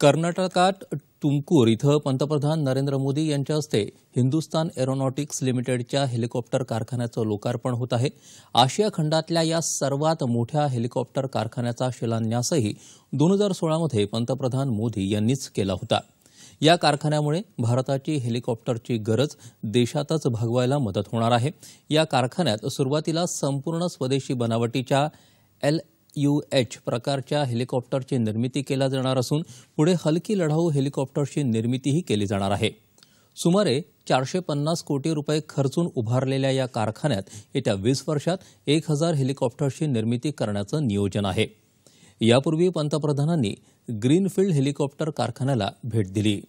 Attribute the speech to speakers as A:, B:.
A: कर्नाटकात तुमकूर इथं पंतप्रधान नरेंद्र मोदी यांच्या हस्ते हिंदुस्तान एरोनॉटिक्स लिमिटेडच्या हेलिकॉप्टर कारखान्याचं लोकार्पण होत आहे आशिया खंडातल्या या सर्वात मोठ्या हेलिकॉप्टर कारखान्याचा शिलान्यासही दोन हजार सोळामध्ये पंतप्रधान मोदी यांनीच केला होता या कारखान्यामुळे भारताची हेलिकॉप्टरची गरज देशातच भागवायला मदत होणार आहे या कारखान्यात सुरुवातीला संपूर्ण स्वदेशी बनावटीच्या एल यू एच प्रकारच्या हेलिकॉप्टरची निर्मिती केला जाणार असून पुढे हलकी लढाऊ हेलिकॉप्टरची निर्मितीही केली जाणार आहे सुमारे चारशे पन्नास कोटी रुपये खर्चून उभारलेल्या या कारखान्यात येत्या वीस वर्षात एक हजार हेलिकॉप्टर्सची निर्मिती करण्याचं नियोजन आहे यापूर्वी पंतप्रधानांनी ग्रीनफील्ड हेलिकॉप्टर कारखान्याला भेट दिली